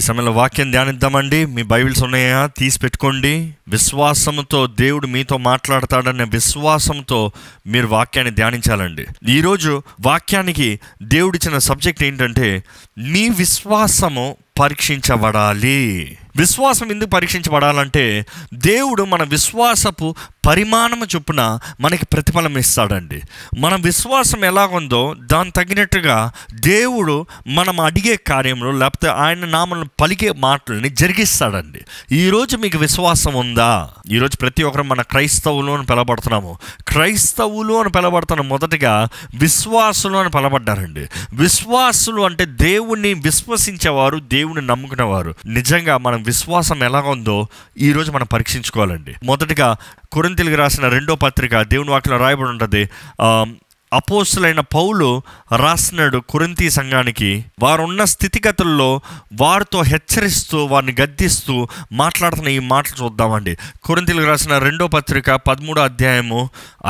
ఈ సమయంలో వాక్యం ధ్యానిద్దామండి మీ బైబిల్స్ ఉన్నాయా తీసి పెట్టుకోండి విశ్వాసంతో దేవుడు మీతో మాట్లాడతాడనే విశ్వాసంతో మీరు వాక్యాన్ని ధ్యానించాలండి ఈరోజు వాక్యానికి దేవుడిచ్చిన సబ్జెక్ట్ ఏంటంటే మీ విశ్వాసము పరీక్షించబడాలి విశ్వాసం ఎందుకు పరీక్షించబడాలంటే దేవుడు మన విశ్వాసపు పరిమాణము చొప్పున మనకి ప్రతిఫలం ఇస్తాడండి మన విశ్వాసం ఎలాగుందో దాని తగినట్టుగా దేవుడు మనం అడిగే కార్యంలో లేకపోతే ఆయన నామను పలికే మాటలని జరిగిస్తాడండి ఈరోజు మీకు విశ్వాసం ఉందా ఈరోజు ప్రతి ఒక్కరు మన క్రైస్తవులు అని పిలబడుతున్నాము క్రైస్తవులు అని పిలబడుతున్న మొదటిగా విశ్వాసులు అని పిలబడ్డారండి విశ్వాసులు అంటే దేవుణ్ణి విశ్వసించేవారు దేవుని నమ్ముకునేవారు నిజంగా మనం విశ్వాసం ఎలాగుందో ఈరోజు మనం పరీక్షించుకోవాలండి మొదటిగా కొరింత కొరింతలకు రాసిన రెండో పత్రిక దేవుని వాక్యలో రాయబడి ఉంటుంది అపోసులైన పౌలు రాసినాడు కురంతి సంఘానికి వారున్న స్థితిగతుల్లో వారితో హెచ్చరిస్తూ వారిని గద్దిస్తూ మాట్లాడుతున్న ఈ మాటలు చూద్దామండి కురింతీలకు రాసిన రెండో పత్రిక పదమూడో అధ్యాయము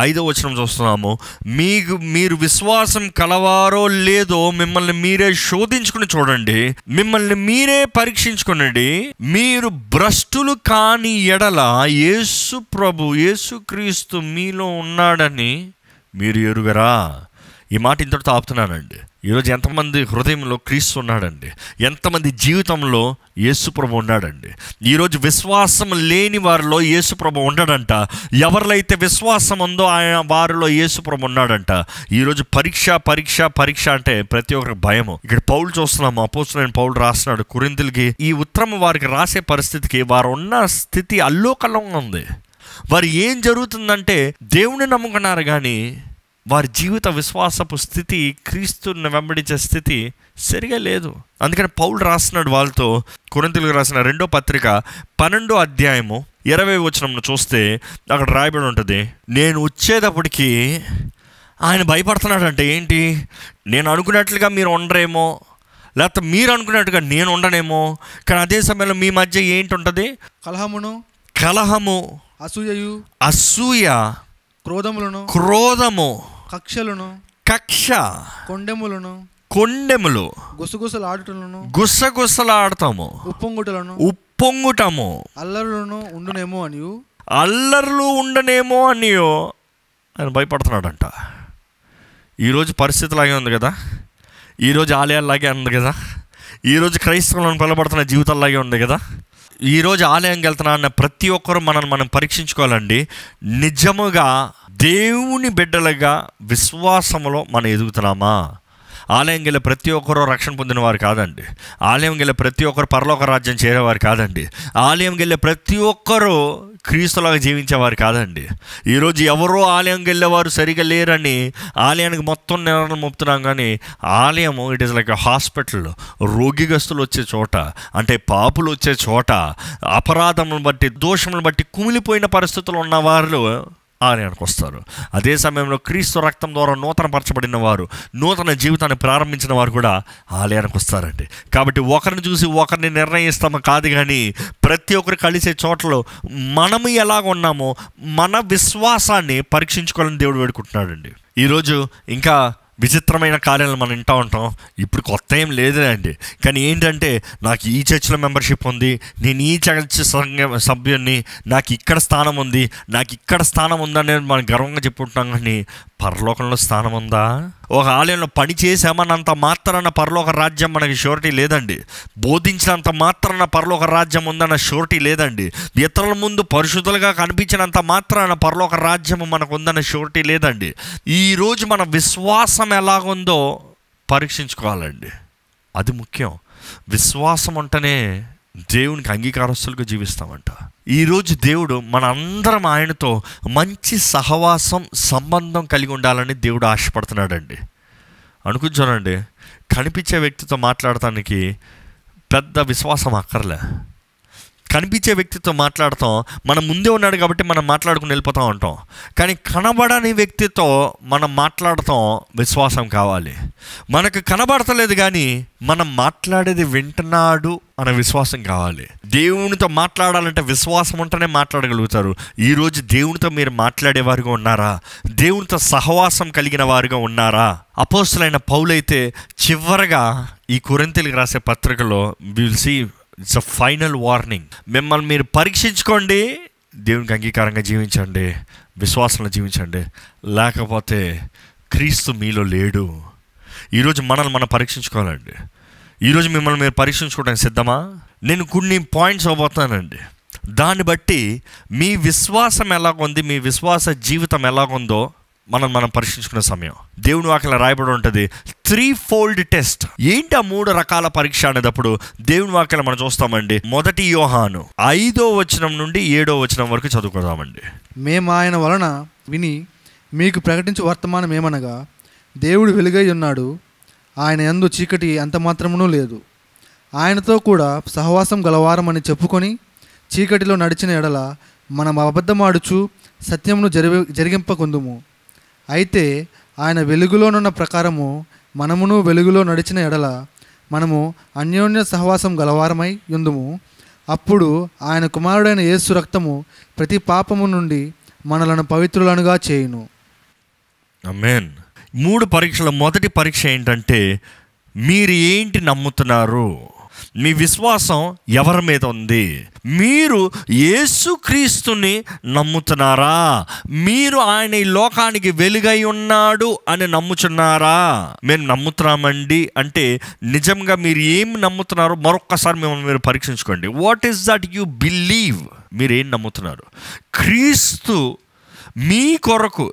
ఐదో వచనం చూస్తున్నాము మీకు మీరు విశ్వాసం కలవారో లేదో మిమ్మల్ని మీరే శోధించుకుని చూడండి మిమ్మల్ని మీరే పరీక్షించుకునండి మీరు భ్రష్టులు కాని ఎడల యేసు ప్రభు యేసుక్రీస్తు మీలో ఉన్నాడని మీరు ఎరుగరా ఈ మాట ఇంతటితో ఆపుతున్నానండి ఈరోజు ఎంతమంది హృదయంలో క్రీస్తు ఉన్నాడండి ఎంతమంది జీవితంలో యేసుప్రభు ఉన్నాడండి ఈరోజు విశ్వాసం లేని వారిలో యేసుప్రభు ఉండడంట ఎవరిలో విశ్వాసం ఉందో ఆయన వారిలో యేసుప్రభు ఉన్నాడంట ఈరోజు పరీక్ష పరీక్ష పరీక్ష అంటే ప్రతి ఒక్కరికి భయము ఇక్కడ పౌలు చూస్తున్నాము అపోసులైన పౌలు రాస్తున్నాడు కురిందులకి ఈ ఉత్తరం వారికి రాసే పరిస్థితికి వారు ఉన్న స్థితి అల్లోకలంగా ఉంది వారు ఏం జరుగుతుందంటే దేవుని నమ్ముకున్నారు కానీ వారి జీవిత విశ్వాసపు స్థితి క్రీస్తుని వెంబడించే స్థితి సరిగా లేదు అందుకని పౌలు రాస్తున్నాడు వాళ్ళతో కొరంతలకు రాసిన రెండో పత్రిక పన్నెండో అధ్యాయము ఇరవై వచనంను చూస్తే అక్కడ రాయబడి ఉంటుంది నేను వచ్చేటప్పటికి ఆయన భయపడుతున్నాడు అంటే ఏంటి నేను అనుకున్నట్లుగా మీరు ఉండరేమో లేకపోతే మీరు అనుకున్నట్టుగా నేను ఉండనేమో కానీ అదే సమయంలో మీ మధ్య ఏంటి ఉంటుంది కలహమును కలహము అసూయయు అసూయ క్రోధములను క్రోధము కక్షలను కక్ష కొండెములను కొండెములు గుసగుసలాడుటలను గుసగుసలాడతాము ఉప్పొంగుటలను ఉప్పొంగుటము అల్లరులను ఉండనేమో అని అల్లర్లు ఉండనేమో అనియో ఆయన భయపడుతున్నాడంట ఈరోజు లాగే ఉంది కదా ఈరోజు ఆలయాల్లాగే ఉంది కదా ఈరోజు క్రైస్తవులను పిలబడుతున్న లాగే ఉంది కదా ఈరోజు ఆలయంకి వెళ్తున్నా అన్న ప్రతి ఒక్కరు మనం మనం పరీక్షించుకోవాలండి నిజముగా దేవుని బిడ్డలుగా విశ్వాసములో మనం ఎదుగుతున్నామా ఆలయం గెలే ప్రతి ఒక్కరూ రక్షణ పొందిన వారు కాదండి ఆలయం గెలే ప్రతి ఒక్కరు పరలోక రాజ్యం చేరేవారు కాదండి ఆలయం గెలే ప్రతి ఒక్కరూ క్రీస్తులాగా జీవించేవారు కాదండి ఈరోజు ఎవరో ఆలయంకి వెళ్ళేవారు సరిగా లేరని ఆలయానికి మొత్తం నిర్ణయం మొప్తున్నాం కానీ ఆలయము ఇట్ ఈస్ లైక్ హాస్పిటల్ రోగిగస్తులు వచ్చే చోట అంటే పాపులు వచ్చే చోట అపరాధములను బట్టి దోషములను బట్టి కుమిలిపోయిన పరిస్థితులు ఉన్నవారు ఆలయానికి వస్తారు అదే సమయంలో క్రీస్తు రక్తం ద్వారా నూతన పరచబడిన వారు నూతన జీవితాన్ని ప్రారంభించిన వారు కూడా ఆలయానికి వస్తారండి కాబట్టి ఒకరిని చూసి ఒకరిని నిర్ణయిస్తాము కాదు కానీ ప్రతి ఒక్కరు కలిసే చోట్ల మనము ఎలాగ ఉన్నామో మన విశ్వాసాన్ని పరీక్షించుకోవాలని దేవుడు వేడుకుంటున్నాడండి ఈరోజు ఇంకా విచిత్ర విచిత్రమైన కార్యాలను మనం వింటూ ఉంటాం ఇప్పుడు కొత్త ఏం లేదులే అండి కానీ ఏంటంటే నాకు ఈ చర్చిలో మెంబర్షిప్ ఉంది నేను ఈ చర్చ సంఘ సభ్యుని నాకు ఇక్కడ స్థానం ఉంది నాకు ఇక్కడ స్థానం ఉందనేది మనం గర్వంగా చెప్పుకుంటున్నాం కానీ పరలోకంలో స్థానం ఉందా ఒక ఆలయంలో పని చేసామన్నంత మాత్రాన పరలోక రాజ్యం మనకి షూరిటీ లేదండి బోధించినంత మాత్రాన పరలోక రాజ్యం ఉందన్న షూరిటీ లేదండి ఇతరుల ముందు పరిశుద్ధులుగా కనిపించినంత మాత్రాన పరలోక రాజ్యం మనకు ఉందన్న షూరిటీ లేదండి ఈరోజు మన విశ్వాసం ఎలా ఎలాగుందో పరీక్షించుకోవాలండి అది ముఖ్యం విశ్వాసం అంటేనే దేవునికి అంగీకారస్తులుగా జీవిస్తామంట ఈరోజు దేవుడు మన అందరం ఆయనతో మంచి సహవాసం సంబంధం కలిగి ఉండాలని దేవుడు ఆశపడుతున్నాడండి అనుకుంటున్నానండి కనిపించే వ్యక్తితో మాట్లాడటానికి పెద్ద విశ్వాసం అక్కర్లే కనిపించే వ్యక్తితో మాట్లాడతాం మనం ముందే ఉన్నాడు కాబట్టి మనం మాట్లాడుకుని వెళ్ళిపోతూ ఉంటాం కానీ కనబడని వ్యక్తితో మనం మాట్లాడటం విశ్వాసం కావాలి మనకు కనబడతలేదు కానీ మనం మాట్లాడేది వింటున్నాడు అనే విశ్వాసం కావాలి దేవునితో మాట్లాడాలంటే విశ్వాసం ఉంటేనే మాట్లాడగలుగుతారు ఈరోజు దేవునితో మీరు మాట్లాడేవారుగా ఉన్నారా దేవునితో సహవాసం కలిగిన వారుగా ఉన్నారా అపోస్తులైన పౌలైతే చివరగా ఈ కొరింతలకు రాసే పత్రికలో will see it's a final warning మిమ్మల్ని మీరు పరీక్షించుకోండి దేవునికి అంగీకారంగా జీవించండి విశ్వాసంలో జీవించండి లేకపోతే క్రీస్తు మీలో లేడు ఈరోజు మనల్ని మనం పరీక్షించుకోవాలండి ఈరోజు మిమ్మల్ని మీరు పరీక్షించుకోవడానికి సిద్ధమా నేను కొన్ని పాయింట్స్ అవ్వబోతానండి దాన్ని బట్టి మీ విశ్వాసం ఎలాగుంది మీ విశ్వాస జీవితం ఎలాగుందో మనం మనం పరీక్షించుకునే సమయం దేవుని వాక్యంలో రాయబడి ఉంటుంది త్రీ ఫోల్డ్ టెస్ట్ ఏంటి ఆ మూడు రకాల పరీక్ష అనేటప్పుడు దేవుని వాక్యాలను మనం చూస్తామండి మొదటి యోహాను ఐదో వచనం నుండి ఏడో వచనం వరకు చదువుకుందామండి మేము ఆయన వలన విని మీకు ప్రకటించు వర్తమానం ఏమనగా దేవుడు వెలుగై ఉన్నాడు ఆయన ఎందు చీకటి అంత మాత్రమునూ లేదు ఆయనతో కూడా సహవాసం గలవారమని చెప్పుకొని చీకటిలో నడిచిన ఎడల మనం అబద్ధమాడుచు సత్యమును జరిగి జరిగింపకుందుము అయితే ఆయన వెలుగులోనున్న ప్రకారము మనమును వెలుగులో నడిచిన ఎడల మనము అన్యోన్య సహవాసం గలవారమై ఉందుము అప్పుడు ఆయన కుమారుడైన యేసు రక్తము ప్రతి పాపము నుండి మనలను పవిత్రులనుగా చేయును అమ్మేన్ మూడు పరీక్షల మొదటి పరీక్ష ఏంటంటే మీరు ఏంటి నమ్ముతున్నారు మీ విశ్వాసం ఎవరి మీద ఉంది మీరు యేసుక్రీస్తుని నమ్ముతున్నారా మీరు ఆయన ఈ లోకానికి వెలుగై ఉన్నాడు అని నమ్ముచున్నారా మేము నమ్ముతున్నామండి అంటే నిజంగా మీరు ఏం నమ్ముతున్నారో మరొక్కసారి మిమ్మల్ని మీరు పరీక్షించుకోండి what is that you believe మీరేం నమ్ముతున్నారు క్రీస్తు మీ కొరకు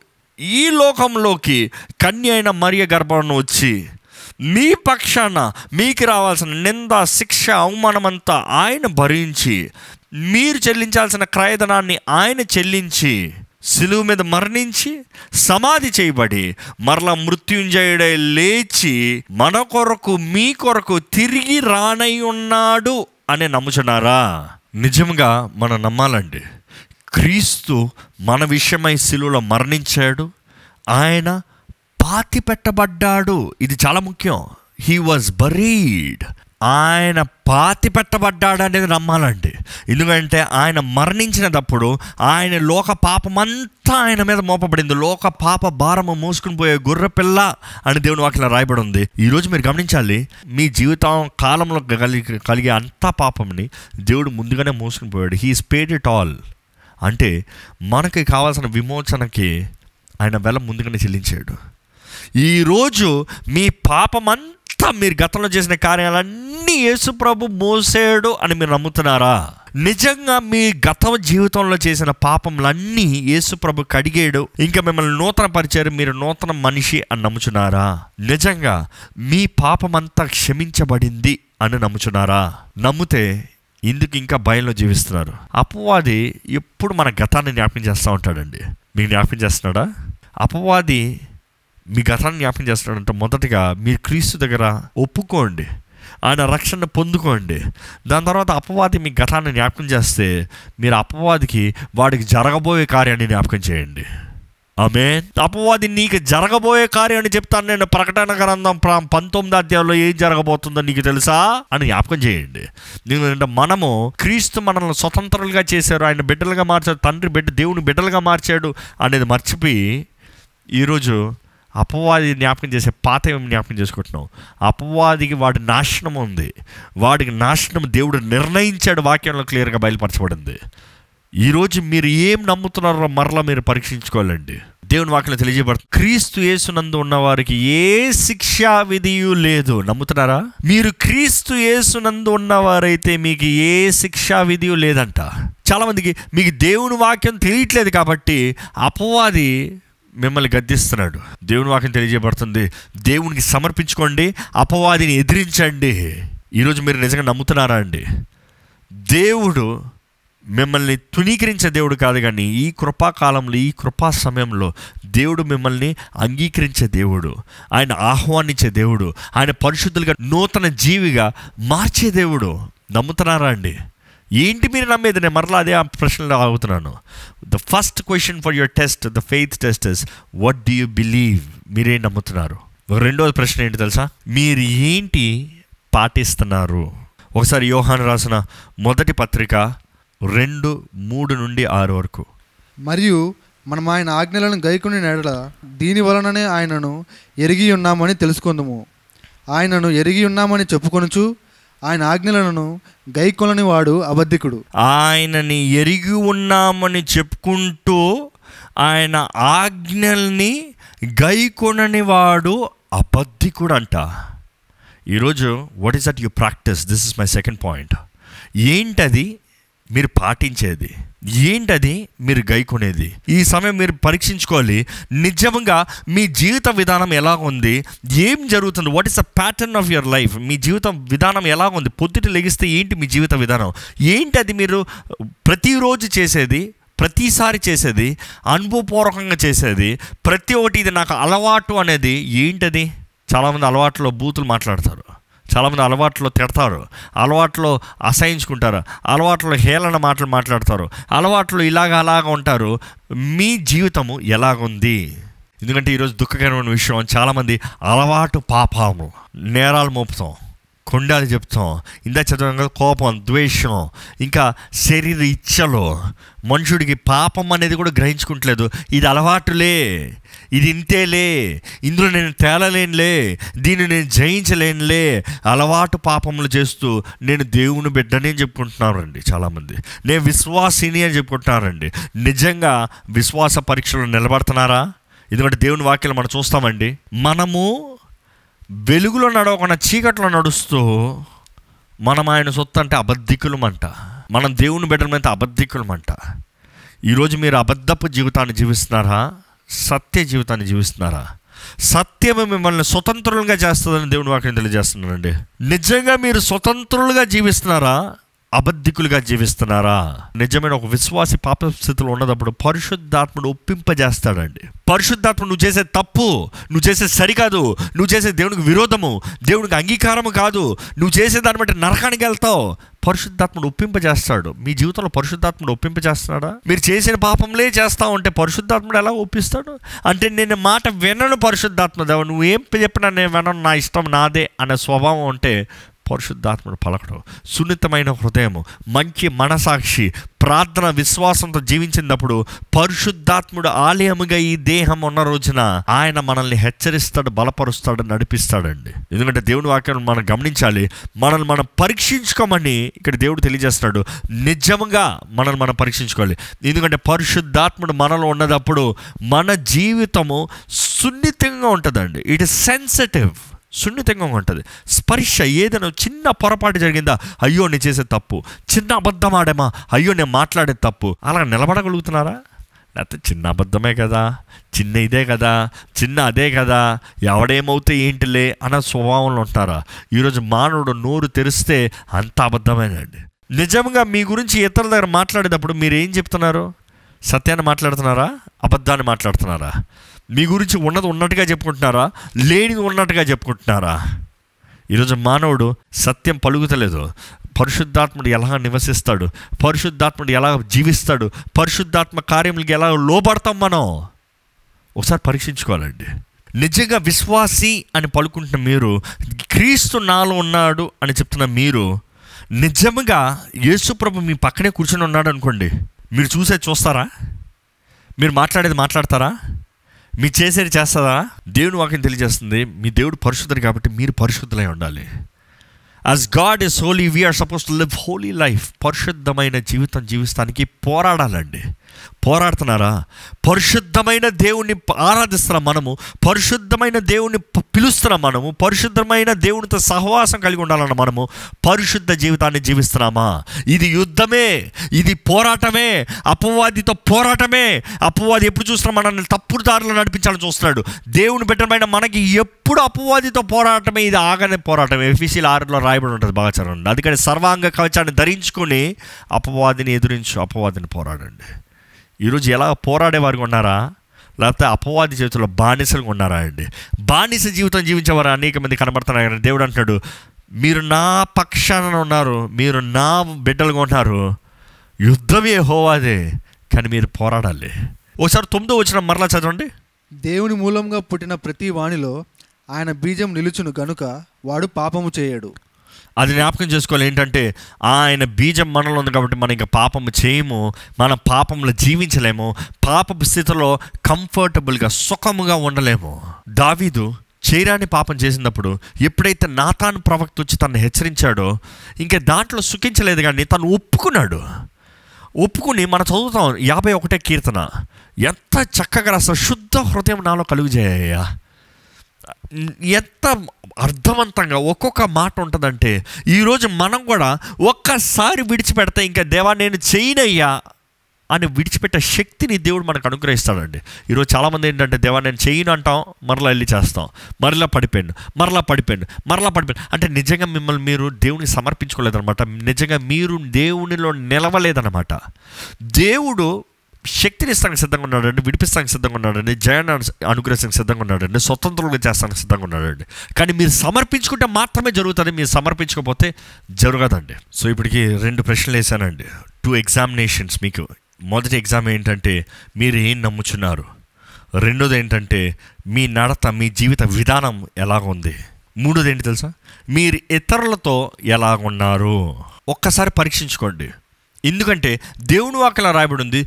ఈ లోకంలోకి కన్య అయిన మరియ గర్భం వచ్చి మీ పక్షాన మీకు రావాల్సిన నింద శిక్ష అవమానమంతా ఆయన భరించి మీరు చెల్లించాల్సిన క్రయధనాన్ని ఆయన చెల్లించి సిలువు మీద మరణించి సమాధి చేయబడి మరలా మృత్యుంజయుడై లేచి మన కొరకు మీ కొరకు తిరిగి రానై ఉన్నాడు అని నమ్ముచున్నారా నిజంగా మనం నమ్మాలండి క్రీస్తు మన విషయమై సిలువలో మరణించాడు ఆయన పాతి పెట్టబడ్డాడు ఇది చాలా ముఖ్యం హీ వాజ్ బరీడ్ ఆయన పాతి పెట్టబడ్డాడు అనేది నమ్మాలండి ఎందుకంటే ఆయన మరణించినప్పుడు ఆయన లోక పాపమంతా ఆయన మీద మోపబడింది లోక పాప భారము మోసుకుని పోయే గుర్రపిల్ల అని దేవుని వాకి రాయబడి ఉంది ఈరోజు మీరు గమనించాలి మీ జీవితం కాలంలో కలిగి కలిగే అంతా పాపంని దేవుడు ముందుగానే మోసుకుని పోయాడు హీ స్పేడ్ ఇట్ ఆల్ అంటే మనకి కావాల్సిన విమోచనకి ఆయన వెల ముందుగానే చెల్లించాడు ఈరోజు మీ పాపమంతా మీరు గతంలో చేసిన కార్యాలన్నీ యేసు ప్రభు మోసాడు అని మీరు నమ్ముతున్నారా నిజంగా మీ గత జీవితంలో చేసిన పాపములన్నీ యేసుప్రభు కడిగాడు ఇంకా మిమ్మల్ని నూతన పరిచారు మీరు నూతన మనిషి అని నమ్ముచున్నారా నిజంగా మీ పాపమంతా క్షమించబడింది అని నమ్ముచున్నారా నమ్మితే ఇందుకు ఇంకా భయంలో జీవిస్తున్నారు అపవాది ఎప్పుడు మన గతాన్ని జ్ఞాపకం చేస్తూ ఉంటాడండి మీకు జ్ఞాపకం చేస్తున్నాడా అపవాది మీ గతాన్ని జ్ఞాపకం చేస్తాడంటే మొదటగా మీరు క్రీస్తు దగ్గర ఒప్పుకోండి ఆయన రక్షణ పొందుకోండి దాని తర్వాత అపవాది మీ గతాన్ని జ్ఞాపకం చేస్తే మీరు అపవాదికి వాడికి జరగబోయే కార్యాన్ని జ్ఞాపకం చేయండి ఆమె అపవాది నీకు జరగబోయే కార్యాన్ని చెప్తాను నేను ప్రకటన గ్రంథం పంతొమ్మిది అధ్యాయంలో ఏం జరగబోతుందో నీకు తెలుసా అని జ్ఞాపకం చేయండి ఎందుకంటే మనము క్రీస్తు మనల్ని స్వతంత్రులుగా చేశారు ఆయన బిడ్డలుగా మార్చాడు తండ్రి బిడ్డ దేవుని బిడ్డలుగా మార్చాడు అనేది మర్చిపోయి ఈరోజు అపవాది జ్ఞాపకం చేసే పాత జ్ఞాపకం చేసుకుంటున్నాం అపవాదికి వాడి నాశనం ఉంది వాడికి నాశనం దేవుడు నిర్ణయించాడు వాక్యంలో క్లియర్గా బయలుపరచబడింది ఈరోజు మీరు ఏం నమ్ముతున్నారో మరలా మీరు పరీక్షించుకోవాలండి దేవుని వాక్యం తెలియజేయబడు క్రీస్తు యేసునందు ఉన్నవారికి ఏ శిక్షా విధియు లేదు నమ్ముతున్నారా మీరు క్రీస్తు యేసునందు ఉన్నవారైతే మీకు ఏ శిక్షా విధియు లేదంట చాలామందికి మీకు దేవుని వాక్యం తెలియట్లేదు కాబట్టి అపవాది మిమ్మల్ని గద్దిస్తున్నాడు దేవుని వాక్యం తెలియజేయబడుతుంది దేవునికి సమర్పించుకోండి అపవాదిని ఎదిరించండి ఈరోజు మీరు నిజంగా నమ్ముతున్నారా అండి దేవుడు మిమ్మల్ని తునీకరించే దేవుడు కాదు కానీ ఈ కృపాకాలంలో ఈ కృపా సమయంలో దేవుడు మిమ్మల్ని అంగీకరించే దేవుడు ఆయన ఆహ్వానించే దేవుడు ఆయన పరిశుద్ధులుగా నూతన జీవిగా మార్చే దేవుడు నమ్ముతున్నారా అండి ఏంటి మీరు నమ్మేది నేను మరలా అదే ఆ ప్రశ్నలు ఆగుతున్నాను the first question for your test the faith test is what do you believe మీరేం నమ్ముతున్నారు రెండవది ప్రశ్న ఏంటి తెలుసా మీరు ఏంటి పాటిస్తున్నారు ఒకసారి యోహాన్ రాసిన మొదటి పత్రిక రెండు మూడు నుండి ఆరు వరకు మరియు మనం ఆయన ఆజ్ఞలను గైకుని నెడల దీని వలననే ఆయనను ఎరిగి ఉన్నామని తెలుసుకుందాము ఆయనను ఎరిగి ఉన్నామని చెప్పుకొనుచు ఆయన ఆజ్ఞలను గైకొలని వాడు అబద్ధికుడు ఆయనని ఎరిగి ఉన్నామని చెప్పుకుంటూ ఆయన ఆజ్ఞల్ని గైకొనని వాడు అబద్ధికుడు అంట ఈరోజు what is at you practice this is my second point ఏంటది మీరు పాటించేది ఏంటది మీరు గైకునేది ఈ సమయం మీరు పరీక్షించుకోవాలి నిజంగా మీ జీవిత విధానం ఎలా ఉంది ఏం జరుగుతుంది what is the pattern of your life మీ జీవిత విధానం ఎలా ఉంది పొద్దుట లెగిస్తే ఏంటి మీ జీవిత విధానం ఏంటి అది మీరు ప్రతిరోజు చేసేది ప్రతిసారి చేసేది అనుభవపూర్వకంగా చేసేది ప్రతి ఒక్కటి ఇది నాకు అలవాటు అనేది ఏంటది చాలామంది అలవాట్లో బూతులు మాట్లాడతారు చాలామంది అలవాట్లో తిడతారు అలవాట్లో అసహించుకుంటారు అలవాట్లో హేళన మాటలు మాట్లాడతారు అలవాట్లు ఇలాగ అలాగ ఉంటారు మీ జీవితము ఎలాగుంది ఎందుకంటే ఈరోజు దుఃఖకరమైన విషయం చాలామంది అలవాటు పాపము నేరాలు మోపుతాం కొండాలు చెప్తాం ఇందా చదవంగా కోపం ద్వేషం ఇంకా శరీర ఇచ్చలు మనుషుడికి పాపం అనేది కూడా గ్రహించుకుంటలేదు ఇది అలవాటులే ఇది ఇంతేలే ఇందులో నేను తేలలేనులే దీన్ని నేను జయించలేనులే అలవాటు పాపములు చేస్తూ నేను దేవుని బిడ్డని అని చెప్పుకుంటున్నారండి చాలామంది నేను విశ్వాసిని అని చెప్పుకుంటున్నారండి నిజంగా విశ్వాస పరీక్షలు నిలబడుతున్నారా ఎందుకంటే దేవుని వాక్యాలు మనం చూస్తామండి మనము వెలుగులో నడవకుండా చీకట్లో నడుస్తూ మనం ఆయన సొత్తు అంటే అబద్ధికులమంట మనం దేవుని బిడ్డలమైతే అబద్ధికులమంట ఈరోజు మీరు అబద్ధపు జీవితాన్ని జీవిస్తున్నారా సత్య జీవితాన్ని జీవిస్తున్నారా సత్యము మిమ్మల్ని స్వతంత్రులుగా చేస్తుందని దేవుని వాక్యం తెలియజేస్తున్నారండి నిజంగా మీరు స్వతంత్రులుగా జీవిస్తున్నారా అబద్ధికులుగా జీవిస్తున్నారా నిజమైన ఒక విశ్వాసి పాప స్థితిలో ఉన్నదప్పుడు పరిశుద్ధాత్మను ఒప్పింపజేస్తాడండి పరిశుద్ధాత్మ నువ్వు చేసే తప్పు నువ్వు చేసే సరికాదు నువ్వు చేసే దేవునికి విరోధము దేవునికి అంగీకారము కాదు నువ్వు చేసే దాన్ని బట్టి నరకానికి వెళ్తావు పరిశుద్ధాత్మను ఒప్పింపజేస్తాడు మీ జీవితంలో పరిశుద్ధాత్ముడు ఒప్పింపజేస్తున్నాడా మీరు చేసిన పాపంలే చేస్తావు ఉంటే పరిశుద్ధాత్ముడు ఎలా ఒప్పిస్తాడు అంటే నేను మాట వినను పరిశుద్ధాత్మ దేవ నువ్వేం చెప్పినా నేను వినను నా ఇష్టం నాదే అనే స్వభావం ఉంటే పరిశుద్ధాత్మను పలకడం సున్నితమైన హృదయము మంచి మనసాక్షి ప్రార్థన విశ్వాసంతో జీవించినప్పుడు పరిశుద్ధాత్ముడు ఆలయముగా ఈ దేహం ఉన్న రోజున ఆయన మనల్ని హెచ్చరిస్తాడు బలపరుస్తాడు నడిపిస్తాడండి ఎందుకంటే దేవుని వాక్యం మనం గమనించాలి మనల్ని మనం పరీక్షించుకోమని ఇక్కడ దేవుడు తెలియజేస్తున్నాడు నిజంగా మనల్ని మనం పరీక్షించుకోవాలి ఎందుకంటే పరిశుద్ధాత్ముడు మనలో ఉన్నదప్పుడు మన జీవితము సున్నితంగా ఉంటుందండి ఇట్ ఇస్ సెన్సిటివ్ సున్నితంగా ఉంటుంది స్పర్శ ఏదైనా చిన్న పొరపాటు జరిగిందా అయ్యో నేను చేసే తప్పు చిన్న అబద్ధం ఆడేమా అయ్యో నేను మాట్లాడే తప్పు అలా నిలబడగలుగుతున్నారా లేకపోతే చిన్న అబద్ధమే కదా చిన్న ఇదే కదా చిన్న అదే కదా ఎవడేమవుతే ఏంటిలే అన్న స్వభావంలో ఉంటారా ఈరోజు మానవుడు నోరు తెరిస్తే అంత అబద్ధమేనండి నిజంగా మీ గురించి ఇతరుల దగ్గర మాట్లాడేటప్పుడు మీరు ఏం చెప్తున్నారు సత్యాన్ని మాట్లాడుతున్నారా అబద్ధాన్ని మాట్లాడుతున్నారా మీ గురించి ఉన్నది ఉన్నట్టుగా చెప్పుకుంటున్నారా లేనిది ఉన్నట్టుగా చెప్పుకుంటున్నారా ఈరోజు మానవుడు సత్యం పలుకుతలేదు పరిశుద్ధాత్ముడు ఎలా నివసిస్తాడు పరిశుద్ధాత్ముడు ఎలా జీవిస్తాడు పరిశుద్ధాత్మ కార్యములకి ఎలా లోపడతాం మనం ఒకసారి పరీక్షించుకోవాలండి నిజంగా విశ్వాసి అని పలుకుంటున్న మీరు క్రీస్తు నాలో ఉన్నాడు అని చెప్తున్న మీరు నిజంగా యేసుప్రభు మీ పక్కనే కూర్చొని ఉన్నాడు అనుకోండి మీరు చూసేది చూస్తారా మీరు మాట్లాడేది మాట్లాడతారా మీరు చేసేది చేస్తుందా దేవుని వాక్యం తెలియజేస్తుంది మీ దేవుడు పరిశుద్ధుడు కాబట్టి మీరు పరిశుద్ధులై ఉండాలి as God is holy we are suppose to live holy life పరిశుద్ధమైన జీవితం జీవిస్తానికి పోరాడాలండి పోరాడుతున్నారా పరిశుద్ధమైన దేవుణ్ణి ఆరాధిస్తున్నాం మనము పరిశుద్ధమైన దేవుణ్ణి పిలుస్తున్నాం మనము పరిశుద్ధమైన దేవునితో సహవాసం కలిగి ఉండాలన్న మనము పరిశుద్ధ జీవితాన్ని జీవిస్తున్నామా ఇది యుద్ధమే ఇది పోరాటమే అపవాదితో పోరాటమే అపవాది ఎప్పుడు చూస్తున్నా మనల్ని తప్పుడు దారిలో నడిపించాలని చూస్తున్నాడు దేవుని బిడ్డమైన మనకి ఎప్పుడు అపవాదితో పోరాటమే ఇది ఆగనే పోరాటమే ఎఫీసీల ఆరులో రాయబడి ఉంటుంది బాగా చదవండి అందుకని సర్వాంగ కవచాన్ని ధరించుకొని అపవాదిని ఎదురించు అపవాదిని పోరాడండి ఈరోజు ఎలా పోరాడేవారు ఉన్నారా లేకపోతే అపవాది చేతుల్లో బానిసలు ఉన్నారా అండి బానిస జీవితం జీవించేవారు అనేక మంది కనబడుతున్నారు దేవుడు అంటున్నాడు మీరు నా పక్షాన ఉన్నారు మీరు నా బిడ్డలుగా ఉన్నారు యుద్ధమే హోవాదే కానీ మీరు పోరాడాలి ఓసారి తొమ్మిదో వచ్చిన మరలా చదవండి దేవుని మూలంగా పుట్టిన ప్రతి వాణిలో ఆయన బీజం నిలుచును గనుక వాడు పాపము చేయడు అది జ్ఞాపకం చేసుకోవాలి ఏంటంటే ఆయన బీజం మనలో ఉంది కాబట్టి మనం ఇంకా పాపం చేయము మనం పాపంలో జీవించలేము పాపపు స్థితిలో కంఫర్టబుల్గా సుఖముగా ఉండలేము దావీదు చేయరాని పాపం చేసినప్పుడు ఎప్పుడైతే తాను ప్రవక్త వచ్చి తను హెచ్చరించాడో ఇంకా దాంట్లో సుఖించలేదు కానీ తను ఒప్పుకున్నాడు ఒప్పుకుని మనం చదువుతాం యాభై ఒకటే కీర్తన ఎంత చక్కగా రాస్తా శుద్ధ హృదయం నాలో కలుగు చేయ్యా ఎంత అర్థవంతంగా ఒక్కొక్క మాట ఉంటుందంటే ఈరోజు మనం కూడా ఒక్కసారి విడిచిపెడితే ఇంకా దేవా నేను చేయనయ్యా అని విడిచిపెట్టే శక్తిని దేవుడు మనకు అనుగ్రహిస్తాడండి ఈరోజు చాలామంది ఏంటంటే దేవా నేను చేయను అంటాం మరలా వెళ్ళి చేస్తాం మరలా పడిపోయాను మరలా పడిపోయాను మరలా పడిపోయాను అంటే నిజంగా మిమ్మల్ని మీరు దేవుని సమర్పించుకోలేదనమాట నిజంగా మీరు దేవునిలో నిలవలేదనమాట దేవుడు శక్తిని ఇస్తానికి సిద్ధంగా ఉన్నాడండి విడిపిస్తానికి సిద్ధంగా ఉన్నాడండి జయాన్ని అనుగ్రహించడానికి సిద్ధంగా ఉన్నాడండి స్వతంత్రంగా చేస్తానికి సిద్ధంగా ఉన్నాడండి కానీ మీరు సమర్పించుకుంటే మాత్రమే జరుగుతుంది మీరు సమర్పించకపోతే జరగదండి సో ఇప్పటికి రెండు ప్రశ్నలు వేసానండి టూ ఎగ్జామినేషన్స్ మీకు మొదటి ఎగ్జామ్ ఏంటంటే మీరు ఏం నమ్ముచున్నారు రెండోది ఏంటంటే మీ నడత మీ జీవిత విధానం ఎలాగుంది మూడోది ఏంటి తెలుసా మీరు ఇతరులతో ఎలాగున్నారు ఒక్కసారి పరీక్షించుకోండి ఎందుకంటే దేవుని వాక్యల రాయబడి ఉంది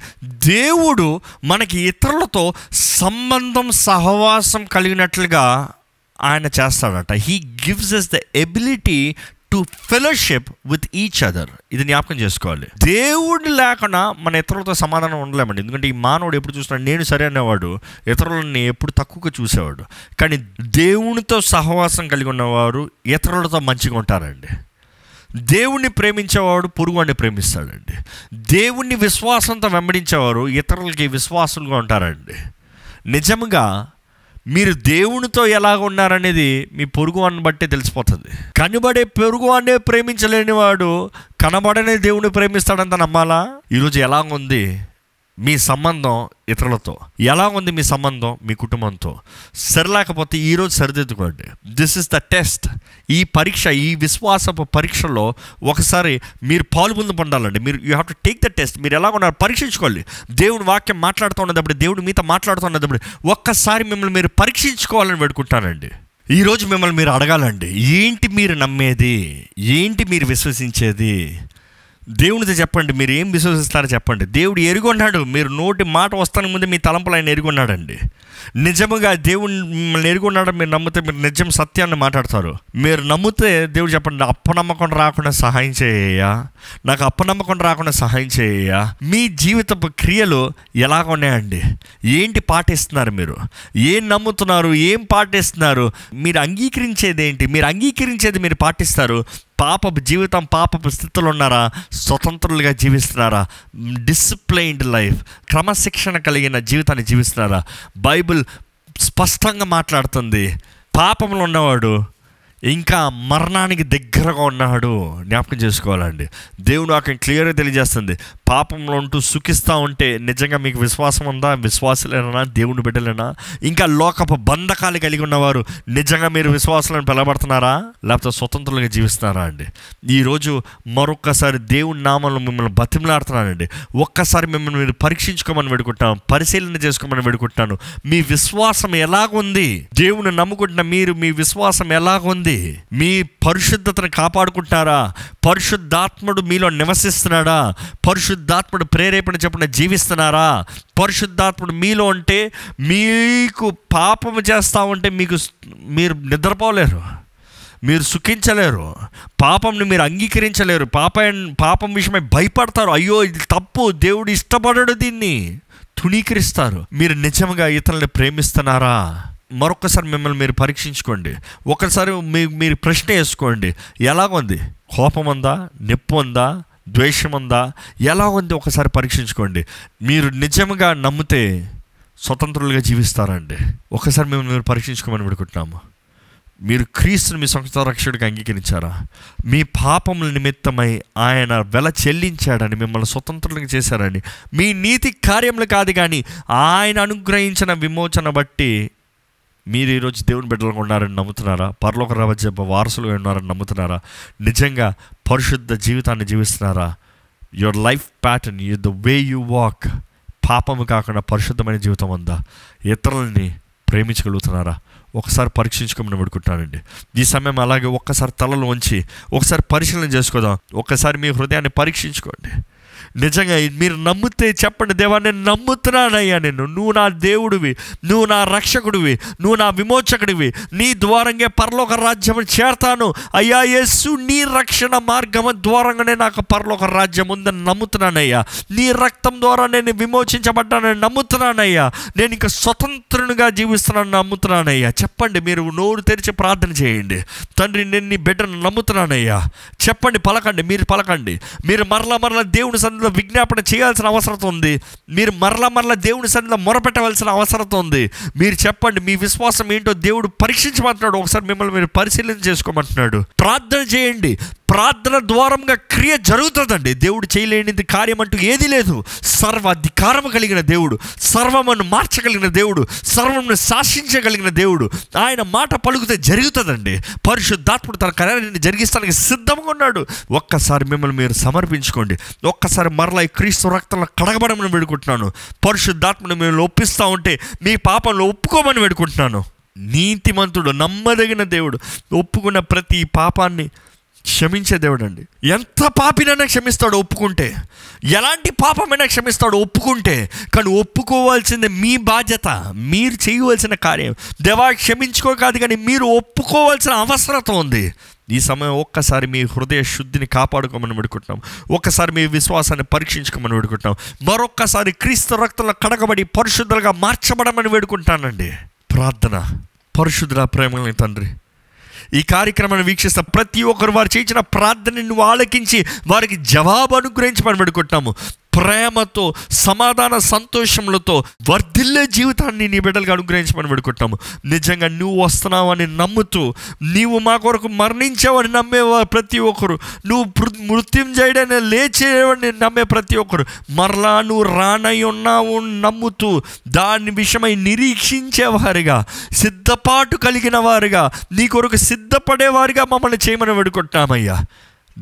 దేవుడు మనకి ఇతరులతో సంబంధం సహవాసం కలిగినట్లుగా ఆయన చేస్తాడట he gives us the ability to fellowship with each other ఇది జ్ఞాపకం చేసుకోవాలి దేవుడు లేకుండా మన ఇతరులతో సమాధానం ఉండలేమండి ఎందుకంటే ఈ మానవుడు ఎప్పుడు చూసినా నేను సరే అనేవాడు ఇతరులని ఎప్పుడు తక్కువగా చూసేవాడు కానీ దేవునితో సహవాసం కలిగి ఉన్నవారు ఇతరులతో మంచిగా ఉంటారండి దేవుణ్ణి ప్రేమించేవాడు అని ప్రేమిస్తాడండి దేవుణ్ణి విశ్వాసంతో వెంబడించేవారు ఇతరులకి విశ్వాసులుగా ఉంటారండి నిజంగా మీరు దేవునితో ఎలాగ ఉన్నారనేది మీ పొరుగు అని బట్టే తెలిసిపోతుంది కనబడే పొరుగు అనే ప్రేమించలేని వాడు కనబడనే దేవుని ప్రేమిస్తాడంత నమ్మాలా ఈరోజు ఎలాగుంది ఉంది మీ సంబంధం ఇతరులతో ఎలా ఉంది మీ సంబంధం మీ కుటుంబంతో సరిలేకపోతే ఈరోజు సరిదిద్దుకోండి దిస్ ఇస్ ద టెస్ట్ ఈ పరీక్ష ఈ విశ్వాసపు పరీక్షలో ఒకసారి మీరు పాల్గొందు పొందాలండి మీరు you have to take the test మీరు ఎలా ఉన్నారు పరీక్షించుకోవాలి దేవుని వాక్యం మాట్లాడుతూ ఉన్నప్పుడు దేవుడు మీతో మాట్లాడుతూ ఉన్నప్పుడు ఒక్కసారి మిమ్మల్ని మీరు పరీక్షించుకోవాలని పెడుకుంటానండి ఈరోజు మిమ్మల్ని మీరు అడగాలండి ఏంటి మీరు నమ్మేది ఏంటి మీరు విశ్వసించేది దేవునితో చెప్పండి మీరు ఏం విశ్వసిస్తారో చెప్పండి దేవుడు ఎరుగున్నాడు మీరు నోటి మాట వస్తానికి ముందు మీ తలంపులు ఆయన ఎరుగున్నాడండి నిజముగా దేవుని మిమ్మల్ని ఎరుగున్నాడు మీరు నమ్మితే మీరు నిజం సత్యాన్ని మాట్లాడతారు మీరు నమ్మితే దేవుడు చెప్పండి అప్పనమ్మకం రాకుండా సహాయం చేయ నాకు అప్పనమ్మకం రాకుండా సహాయం చేయ మీ జీవితపు క్రియలు ఎలాగ ఉన్నాయండి ఏంటి పాటిస్తున్నారు మీరు ఏం నమ్ముతున్నారు ఏం పాటిస్తున్నారు మీరు అంగీకరించేది ఏంటి మీరు అంగీకరించేది మీరు పాటిస్తారు పాపపు జీవితం పాపపు స్థితిలో ఉన్నారా స్వతంత్రులుగా జీవిస్తున్నారా డిసిప్లైన్డ్ లైఫ్ క్రమశిక్షణ కలిగిన జీవితాన్ని జీవిస్తున్నారా బైబిల్ స్పష్టంగా మాట్లాడుతుంది పాపంలో ఉన్నవాడు ఇంకా మరణానికి దగ్గరగా ఉన్నాడు జ్ఞాపకం చేసుకోవాలండి దేవుడు నాకు క్లియర్గా తెలియజేస్తుంది పాపంలో ఉంటూ సుఖిస్తూ ఉంటే నిజంగా మీకు విశ్వాసం ఉందా విశ్వాసలేనా దేవుని బిడ్డలేనా ఇంకా లోకపు బంధకాలు కలిగి ఉన్నవారు నిజంగా మీరు విశ్వాసాలను పిలబడుతున్నారా లేకపోతే స్వతంత్రులుగా జీవిస్తున్నారా అండి ఈరోజు మరొక్కసారి దేవుని నామంలో మిమ్మల్ని బతిమలాడుతున్నానండి ఒక్కసారి మిమ్మల్ని మీరు పరీక్షించుకోమని పెడుకుంటాను పరిశీలన చేసుకోమని పెడుకుంటున్నాను మీ విశ్వాసం ఎలాగుంది దేవుని నమ్ముకుంటున్న మీరు మీ విశ్వాసం ఎలాగుంది చూడండి మీ పరిశుద్ధతను కాపాడుకుంటారా పరిశుద్ధాత్ముడు మీలో నివసిస్తున్నాడా పరిశుద్ధాత్ముడు ప్రేరేపణ చెప్పిన జీవిస్తున్నారా పరిశుద్ధాత్ముడు మీలో ఉంటే మీకు పాపము చేస్తా ఉంటే మీకు మీరు నిద్రపోలేరు మీరు సుఖించలేరు పాపంని మీరు అంగీకరించలేరు పాప పాపం విషయమై భయపడతారు అయ్యో ఇది తప్పు దేవుడు ఇష్టపడడు దీన్ని తుణీకరిస్తారు మీరు నిజంగా ఇతరులను ప్రేమిస్తున్నారా మరొకసారి మిమ్మల్ని మీరు పరీక్షించుకోండి ఒకసారి మీ మీరు ప్రశ్న వేసుకోండి ఎలాగుంది కోపం ఉందా నొప్పి ఉందా ద్వేషం ఉందా ఎలా ఉంది ఒకసారి పరీక్షించుకోండి మీరు నిజంగా నమ్మితే స్వతంత్రులుగా జీవిస్తారండి ఒకసారి మేము మీరు పరీక్షించుకోమని పెడుకుంటున్నాము మీరు క్రీస్తుని మీ సొంత రక్షకుడికి అంగీకరించారా మీ పాపముల నిమిత్తమై ఆయన వెల చెల్లించాడని మిమ్మల్ని స్వతంత్రులకు చేశారని మీ నీతి కార్యములు కాదు కానీ ఆయన అనుగ్రహించిన విమోచన బట్టి మీరు ఈరోజు దేవుని బిడ్డలుగా ఉన్నారని నమ్ముతున్నారా పర్లోక రాజ్యప వారసులుగా ఉన్నారని నమ్ముతున్నారా నిజంగా పరిశుద్ధ జీవితాన్ని జీవిస్తున్నారా your life pattern you the way you walk పాపము కాకుండా పరిశుద్ధమైన జీవితం ఉందా ఇతరులని ప్రేమించగలుగుతున్నారా ఒకసారి పరీక్షించుకోమని పెడుకుంటానండి ఈ సమయం అలాగే ఒక్కసారి తలలో ఉంచి ఒకసారి పరిశీలన చేసుకోదాం ఒక్కసారి మీ హృదయాన్ని పరీక్షించుకోండి నిజంగా మీరు నమ్మితే చెప్పండి దేవా నేను నమ్ముతున్నానయ్యా నేను నువ్వు నా దేవుడివి నువ్వు నా రక్షకుడివి నువ్వు నా విమోచకుడివి నీ ద్వారంగా పరలోక రాజ్యం చేరతాను అయ్యా యేసు నీ రక్షణ మార్గం ద్వారంగానే నాకు పరలోక రాజ్యం ఉందని నమ్ముతున్నానయ్యా నీ రక్తం ద్వారా నేను విమోచించబడ్డానని నమ్ముతున్నానయ్యా నేను ఇంకా స్వతంత్రునిగా జీవిస్తున్నాను నమ్ముతున్నానయ్యా చెప్పండి మీరు నోరు తెరిచి ప్రార్థన చేయండి తండ్రి నేను నీ బిడ్డను నమ్ముతున్నానయ్యా చెప్పండి పలకండి మీరు పలకండి మీరు మరలా మరలా దేవుని సందు సన్నిధిలో విజ్ఞాపన చేయాల్సిన అవసరం ఉంది మీరు మరలా మరల దేవుని సన్నిధిలో మొరపెట్టవలసిన అవసరం ఉంది మీరు చెప్పండి మీ విశ్వాసం ఏంటో దేవుడు పరీక్షించమంటున్నాడు ఒకసారి మిమ్మల్ని మీరు పరిశీలన చేసుకోమంటున్నాడు ప్రార్థన చేయండి ప్రార్థన ద్వారంగా క్రియ జరుగుతుందండి దేవుడు చేయలేనిది కార్యం అంటూ ఏదీ లేదు సర్వ అధికారము కలిగిన దేవుడు సర్వమును మార్చగలిగిన దేవుడు సర్వమును శాసించగలిగిన దేవుడు ఆయన మాట పలుకుతే జరుగుతుందండి పరిశుద్ధాత్ముడు తన కార్యాన్ని జరిగిస్తానికి సిద్ధంగా ఉన్నాడు ఒక్కసారి మిమ్మల్ని మీరు సమర్పించుకోండి ఒక్కసారి మరలా ఈ క్రీస్తు రక్తంలో కడగబడమని వేడుకుంటున్నాను పరిశుద్ధాత్మను మేము ఒప్పిస్తూ ఉంటే మీ పాపంలో ఒప్పుకోమని వేడుకుంటున్నాను నీతిమంతుడు నమ్మదగిన దేవుడు ఒప్పుకున్న ప్రతి పాపాన్ని క్షమించే దేవుడు అండి ఎంత పాపినైనా క్షమిస్తాడు ఒప్పుకుంటే ఎలాంటి పాపమైనా క్షమిస్తాడు ఒప్పుకుంటే కానీ ఒప్పుకోవాల్సింది మీ బాధ్యత మీరు చేయవలసిన కార్యం దేవా క్షమించుకో కాదు కానీ మీరు ఒప్పుకోవాల్సిన అవసరత ఉంది ఈ సమయం ఒక్కసారి మీ హృదయ శుద్ధిని కాపాడుకోమని పెడుకుంటున్నాం ఒక్కసారి మీ విశ్వాసాన్ని పరీక్షించుకోమని పెడుకుంటున్నాం మరొక్కసారి క్రీస్తు రక్తంలో కడగబడి పరిశుద్ధులుగా మార్చబడమని వేడుకుంటానండి ప్రార్థన పరిశుద్ధుల ప్రేమ తండ్రి ఈ కార్యక్రమాన్ని వీక్షిస్తున్న ప్రతి ఒక్కరు వారు చేసిన ప్రార్థనని నువ్వు ఆలకించి వారికి జవాబు అనుగ్రహించి మనం పెడుకుంటున్నాము ప్రేమతో సమాధాన సంతోషములతో వర్ధిల్లే జీవితాన్ని నీ బిడ్డలకు అనుగ్రహించమని పెడుకుంటాము నిజంగా నువ్వు వస్తున్నావని నమ్ముతూ నీవు మా కొరకు మరణించావని నమ్మేవారు ప్రతి ఒక్కరు నువ్వు చేయడానికి లేచేవని నమ్మే ప్రతి ఒక్కరు మరలా నువ్వు రానై ఉన్నావు నమ్ముతూ దాని విషయమై నిరీక్షించేవారిగా సిద్ధపాటు కలిగిన వారిగా నీ కొరకు సిద్ధపడేవారిగా మమ్మల్ని చేయమని పెడుకుంటామయ్యా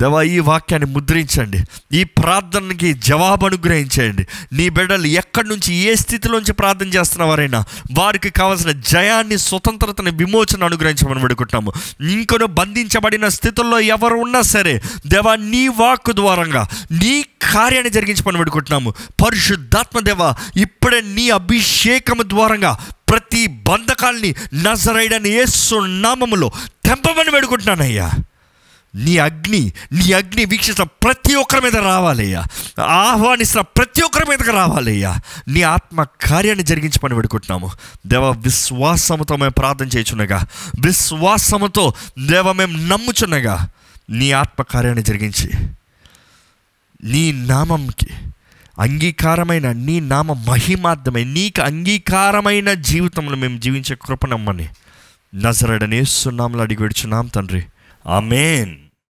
దేవా ఈ వాక్యాన్ని ముద్రించండి ఈ ప్రార్థనకి జవాబు అనుగ్రహించండి నీ బిడ్డలు ఎక్కడి నుంచి ఏ స్థితిలోంచి ప్రార్థన చేస్తున్న వారైనా వారికి కావాల్సిన జయాన్ని స్వతంత్రతని విమోచన అనుగ్రహించమని పెడుకుంటాము ఇంకొన బంధించబడిన స్థితుల్లో ఎవరు ఉన్నా సరే దేవా నీ వాక్ ద్వారంగా నీ కార్యాన్ని జరిగించమని పెడుకుంటున్నాము పరిశుద్ధాత్మ దేవ ఇప్పుడే నీ అభిషేకం ద్వారంగా ప్రతి బంధకాల్ని నజరైడని ఏసు నామములో తెంపమని పెడుకుంటున్నానయ్యా నీ అగ్ని నీ అగ్ని వీక్షిస్తున్న ప్రతి ఒక్కరి మీద రావాలయ్యా ఆహ్వానిస్తున్న ప్రతి ఒక్కరి మీదకి రావాలయ్యా నీ ఆత్మ కార్యాన్ని జరిగించి పని పెడుకుంటున్నాము దేవ విశ్వాసముతో మేము ప్రార్థన చేయుచున్నగా విశ్వాసముతో దేవ మేము నమ్ముచున్నగా నీ ఆత్మ కార్యాన్ని జరిగించి నీ నామంకి అంగీకారమైన నీ నామ మహిమార్థమై నీకు అంగీకారమైన జీవితంలో మేము జీవించే కృపనమ్మని నజరడనేస్తున్నాంలో అడిగి విడుచున్నాం తండ్రి ఆమెన్